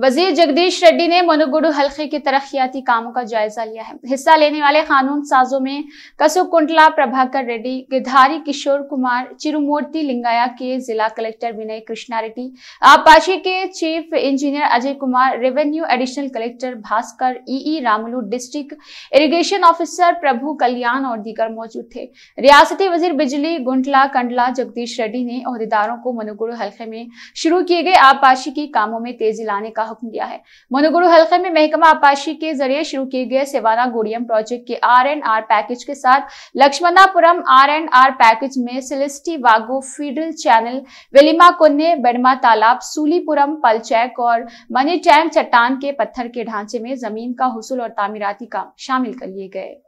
वजीर जगदीश रेड्डी ने मनुगुडू हल्के के तरक्याती कामों का जायजा लिया है हिस्सा लेने वाले कानून साजों में कसु कुंटला प्रभाकर रेड्डी गिधारी किशोर कुमार चिरुमूर्ति लिंगाया के जिला कलेक्टर विनय कृष्णा रेड्डी आपाशी के chief engineer Ajay Kumar revenue additional collector Bhaskar EE Ramulu district irrigation officer Prabhu Kalyan और दीगर मौजूद थे रियासती वजीर बिजली गुंटला कंडला जगदीश रेड्डी ने अहदेदारों को मनुगुडू हल्के में शुरू किए गए आपाशी के कामों में तेजी लाने का का हुक्म दिया है मोनोगुरु हल्के में महकमा आपाशी के जरिए शुरू किए गए सेवाना गोडियम प्रोजेक्ट के आर एंड आर पैकेज के साथ Lakshmanapuram R and R package में सिलिस्टी वागो फीडल चैनल वेलिमा कुन्ने बेडमा तालाब सूलीपुरम पलचैक और मनी टैंक चट्टान के पत्थर के ढांचे में जमीन का हुसुल और तामीराती काम शामिल कर लिए गए